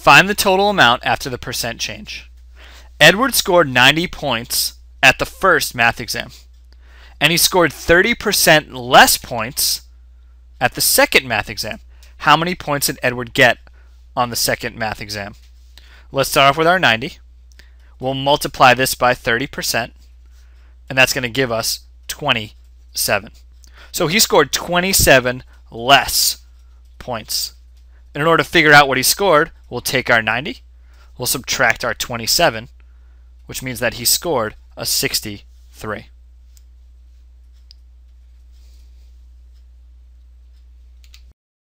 Find the total amount after the percent change. Edward scored 90 points at the first math exam, and he scored 30% less points at the second math exam. How many points did Edward get on the second math exam? Let's start off with our 90. We'll multiply this by 30%, and that's going to give us 27. So he scored 27 less points and in order to figure out what he scored, we'll take our 90, we'll subtract our 27, which means that he scored a 63.